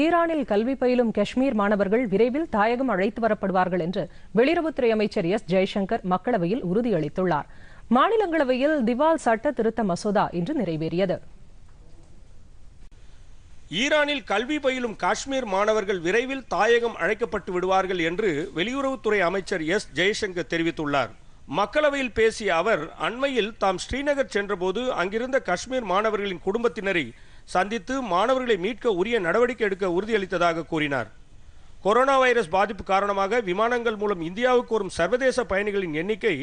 ஈரானில் கல்வி பயிலும் காஷ்மீர் மாணவர்கள் விரைவில் தாயகம் அழைத்து வரப்படுவார்கள் என்று வெளியுறவுத்துறை அமைச்சர் எஸ் ஜெய்சங்கர் மக்களவையில் உறுதியளித்துள்ளார் மாநிலங்களவையில் திவால் சட்ட திருத்த மசோதா இன்று நிறைவேறியது ஈரானில் கல்வி பயிலும் காஷ்மீர் மாணவர்கள் விரைவில் தாயகம் அழைக்கப்பட்டு விடுவார்கள் என்று வெளியுறவுத்துறை அமைச்சர் எஸ் ஜெய்சங்கர் தெரிவித்துள்ளார் மக்களவையில் பேசிய அவர் அண்மையில் தாம் ஸ்ரீநகர் சென்றபோது அங்கிருந்த காஷ்மீர் மாணவர்களின் குடும்பத்தினரை சந்தித்து மாணவர்களை மீட்க உரிய நடவடிக்கை எடுக்க உறுதியளித்ததாக கூறினார் கொரோனா வைரஸ் பாதிப்பு காரணமாக விமானங்கள் மூலம் இந்தியாவுக்கு வரும் சர்வதேச பயணிகளின் எண்ணிக்கை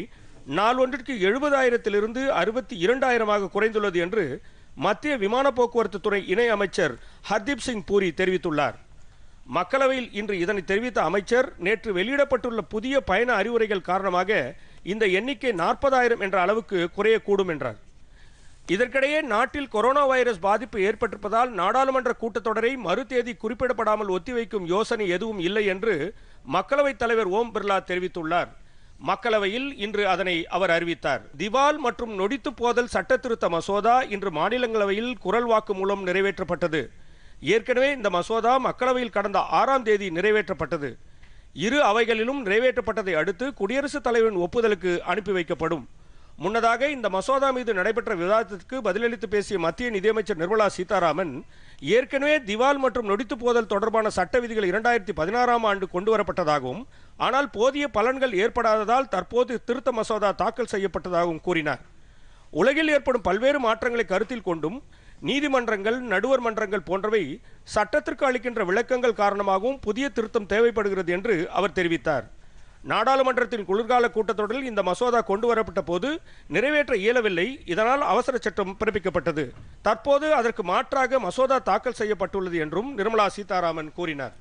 நாள் ஒன்றிற்கு எழுபதாயிரத்திலிருந்து அறுபத்தி இரண்டாயிரமாக குறைந்துள்ளது என்று மத்திய விமான போக்குவரத்து துறை இணை அமைச்சர் ஹர்தீப் சிங் பூரி தெரிவித்துள்ளார் மக்களவையில் இன்று இதனை தெரிவித்த அமைச்சர் நேற்று வெளியிடப்பட்டுள்ள புதிய பயண அறிவுரைகள் காரணமாக இந்த எண்ணிக்கை நாற்பதாயிரம் என்ற அளவுக்கு குறையக்கூடும் என்றார் இதற்கிடையே நாட்டில் கொரோனா வைரஸ் பாதிப்பு ஏற்பட்டிருப்பதால் நாடாளுமன்ற கூட்டத்தொடரை மறு தேதி குறிப்பிடப்படாமல் ஒத்திவைக்கும் யோசனை எதுவும் இல்லை என்று மக்களவைத் தலைவர் ஓம் பிர்லா தெரிவித்துள்ளார் மக்களவையில் இன்று அதனை அவர் அறிவித்தார் திவால் மற்றும் நொடித்து போதல் சட்டத்திருத்த மசோதா இன்று மாநிலங்களவையில் குரல் வாக்கு மூலம் நிறைவேற்றப்பட்டது ஏற்கனவே இந்த மசோதா மக்களவையில் கடந்த ஆறாம் தேதி நிறைவேற்றப்பட்டது இரு அவைகளிலும் நிறைவேற்றப்பட்டதை அடுத்து குடியரசுத் தலைவரின் ஒப்புதலுக்கு அனுப்பி வைக்கப்படும் முன்னதாக இந்த மசோதா மீது நடைபெற்ற விவாதத்திற்கு பதிலளித்து பேசிய மத்திய நிதியமைச்சர் நிர்மலா சீதாராமன் ஏற்கனவே திவால் மற்றும் நொடித்து போதல் தொடர்பான சட்ட விதிகள் இரண்டாயிரத்தி பதினாறாம் ஆண்டு கொண்டுவரப்பட்டதாகவும் ஆனால் போதிய பலன்கள் ஏற்படாததால் தற்போது திருத்த மசோதா தாக்கல் செய்யப்பட்டதாகவும் கூறினார் உலகில் ஏற்படும் பல்வேறு மாற்றங்களை கருத்தில் கொண்டும் நீதிமன்றங்கள் நடுவர் மன்றங்கள் போன்றவை சட்டத்திற்கு அளிக்கின்ற விளக்கங்கள் காரணமாகவும் புதிய திருத்தம் தேவைப்படுகிறது என்று அவர் தெரிவித்தார் நாடாளுமன்றத்தின் குளிர்கால கூட்டத்தொடரில் இந்த மசோதா கொண்டு வரப்பட்ட போது நிறைவேற்ற இயலவில்லை இதனால் அவசர சட்டம் பிறப்பிக்கப்பட்டது தற்போது அதற்கு மாற்றாக மசோதா தாக்கல் செய்யப்பட்டுள்ளது என்றும் நிர்மலா சீதாராமன் கூறினார்